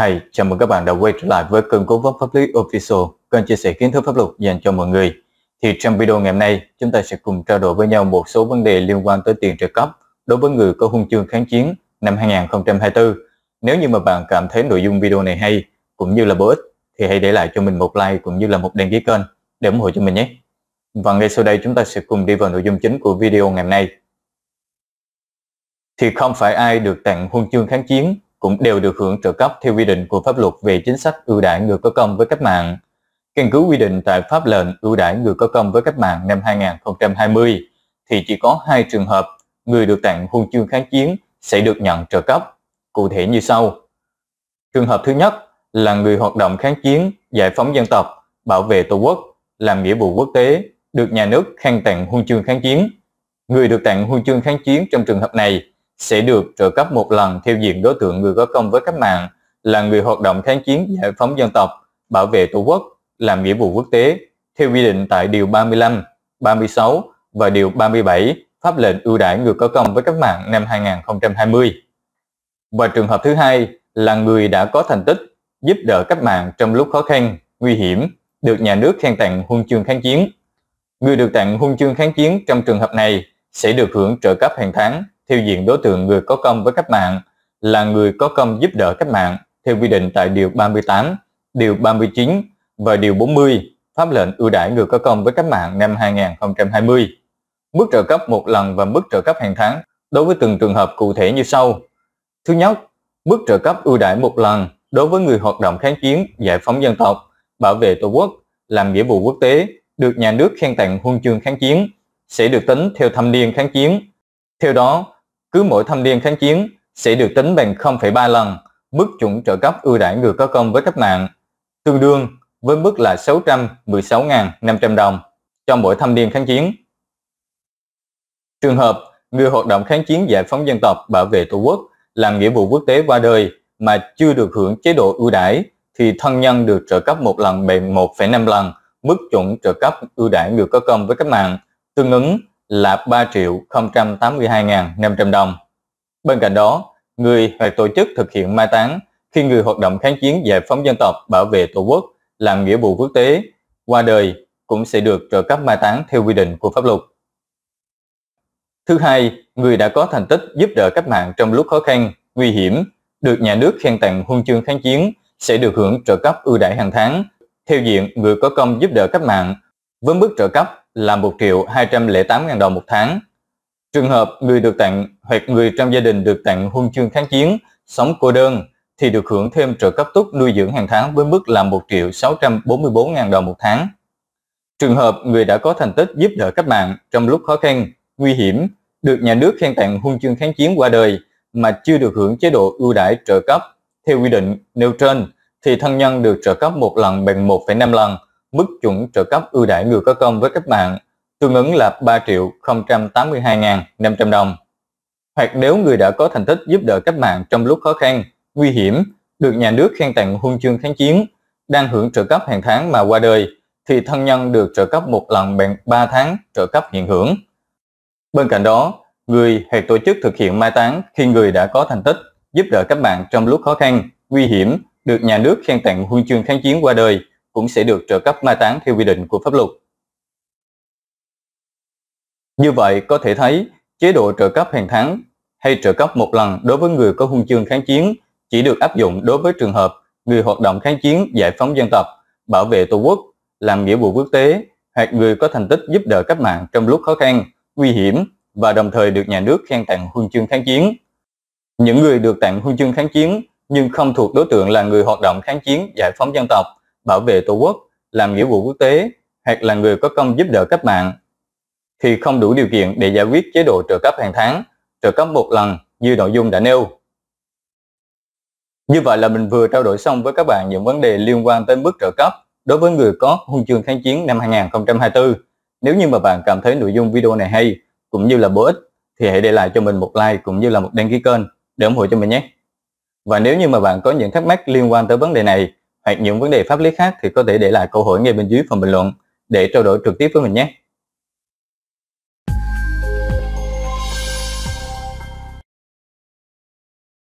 Hey, chào mừng các bạn đã quay trở lại với kênh Cố vấn Pháp lý Official, kênh chia sẻ kiến thức pháp luật dành cho mọi người. Thì trong video ngày hôm nay, chúng ta sẽ cùng trao đổi với nhau một số vấn đề liên quan tới tiền trợ cấp đối với người có huân chương kháng chiến năm 2024. Nếu như mà bạn cảm thấy nội dung video này hay cũng như là bổ ích thì hãy để lại cho mình một like cũng như là một đăng ký kênh để ủng hộ cho mình nhé. Và ngay sau đây chúng ta sẽ cùng đi vào nội dung chính của video ngày hôm nay. Thì không phải ai được tặng huân chương kháng chiến cũng đều được hưởng trợ cấp theo quy định của pháp luật về chính sách ưu đãi người có công với cách mạng. Căn cứ quy định tại pháp lệnh ưu đãi người có công với cách mạng năm 2020 thì chỉ có hai trường hợp người được tặng huân chương kháng chiến sẽ được nhận trợ cấp, cụ thể như sau. Trường hợp thứ nhất là người hoạt động kháng chiến, giải phóng dân tộc, bảo vệ Tổ quốc, làm nghĩa vụ quốc tế, được nhà nước khen tặng huân chương kháng chiến. Người được tặng huân chương kháng chiến trong trường hợp này sẽ được trợ cấp một lần theo diện đối tượng người có công với cách mạng là người hoạt động kháng chiến giải phóng dân tộc, bảo vệ Tổ quốc, làm nghĩa vụ quốc tế theo quy định tại điều 35, 36 và điều 37 Pháp lệnh ưu đãi người có công với cách mạng năm 2020. Và trường hợp thứ hai là người đã có thành tích giúp đỡ cách mạng trong lúc khó khăn, nguy hiểm, được nhà nước khen tặng huân chương kháng chiến. Người được tặng huân chương kháng chiến trong trường hợp này sẽ được hưởng trợ cấp hàng tháng theo diện đối tượng người có công với cách mạng là người có công giúp đỡ cách mạng theo quy định tại Điều 38, Điều 39 và Điều 40 Pháp lệnh ưu đãi người có công với cách mạng năm 2020. Mức trợ cấp một lần và mức trợ cấp hàng tháng đối với từng trường hợp cụ thể như sau. Thứ nhất, mức trợ cấp ưu đãi một lần đối với người hoạt động kháng chiến, giải phóng dân tộc, bảo vệ Tổ quốc, làm nghĩa vụ quốc tế, được nhà nước khen tặng huân chương kháng chiến, sẽ được tính theo thâm niên kháng chiến. Theo đó, cứ mỗi thâm niên kháng chiến sẽ được tính bằng 0,3 lần mức chuẩn trợ cấp ưu đãi người có công với cách mạng, tương đương với mức là 616.500 đồng cho mỗi thâm niên kháng chiến. Trường hợp người hoạt động kháng chiến giải phóng dân tộc bảo vệ Tổ quốc làm nghĩa vụ quốc tế qua đời mà chưa được hưởng chế độ ưu đãi thì thân nhân được trợ cấp một lần bằng 1,5 lần mức chuẩn trợ cấp ưu đãi người có công với cách mạng tương ứng là 3 triệu 082.500 đồng. Bên cạnh đó, người hoặc tổ chức thực hiện mai táng khi người hoạt động kháng chiến giải phóng dân tộc bảo vệ Tổ quốc làm nghĩa vụ quốc tế qua đời cũng sẽ được trợ cấp mai táng theo quy định của pháp luật. Thứ hai, người đã có thành tích giúp đỡ cách mạng trong lúc khó khăn, nguy hiểm, được nhà nước khen tặng huân chương kháng chiến sẽ được hưởng trợ cấp ưu đãi hàng tháng theo diện người có công giúp đỡ cách mạng với mức trợ cấp là 1 triệu 208 ngàn đồng một tháng. Trường hợp người được tặng hoặc người trong gia đình được tặng huân chương kháng chiến, sống cô đơn thì được hưởng thêm trợ cấp túc nuôi dưỡng hàng tháng với mức là 1 triệu 644 ngàn đồng một tháng. Trường hợp người đã có thành tích giúp đỡ cách mạng trong lúc khó khăn, nguy hiểm, được nhà nước khen tặng huân chương kháng chiến qua đời mà chưa được hưởng chế độ ưu đãi trợ cấp theo quy định nêu trên thì thân nhân được trợ cấp một lần bằng 1,5 lần mức chuẩn trợ cấp ưu đãi người có công với cách mạng tương ứng là 3 triệu 082.500 đồng. Hoặc nếu người đã có thành tích giúp đỡ cách mạng trong lúc khó khăn, nguy hiểm, được nhà nước khen tặng huân chương kháng chiến, đang hưởng trợ cấp hàng tháng mà qua đời, thì thân nhân được trợ cấp một lần bằng 3 tháng trợ cấp hiện hưởng. Bên cạnh đó, người hay tổ chức thực hiện mai táng khi người đã có thành tích giúp đỡ các bạn trong lúc khó khăn, nguy hiểm, được nhà nước khen tặng huân chương kháng chiến qua đời, cũng sẽ được trợ cấp mai táng theo quy định của pháp luật. Như vậy có thể thấy, chế độ trợ cấp hàng tháng hay trợ cấp một lần đối với người có huân chương kháng chiến chỉ được áp dụng đối với trường hợp người hoạt động kháng chiến giải phóng dân tộc, bảo vệ Tổ quốc, làm nghĩa vụ quốc tế hoặc người có thành tích giúp đỡ cách mạng trong lúc khó khăn, nguy hiểm và đồng thời được nhà nước khen tặng huân chương kháng chiến. Những người được tặng huân chương kháng chiến nhưng không thuộc đối tượng là người hoạt động kháng chiến giải phóng dân tộc bảo vệ Tổ quốc, làm nghĩa vụ quốc tế hoặc là người có công giúp đỡ cách mạng thì không đủ điều kiện để giải quyết chế độ trợ cấp hàng tháng, trợ cấp một lần như nội dung đã nêu. Như vậy là mình vừa trao đổi xong với các bạn những vấn đề liên quan tới mức trợ cấp đối với người có huân chương kháng chiến năm 2024. Nếu như mà bạn cảm thấy nội dung video này hay cũng như là bổ ích thì hãy để lại cho mình một like cũng như là một đăng ký kênh để ủng hộ cho mình nhé. Và nếu như mà bạn có những thắc mắc liên quan tới vấn đề này hoặc những vấn đề pháp lý khác thì có thể để lại câu hỏi ngay bên dưới phần bình luận để trao đổi trực tiếp với mình nhé.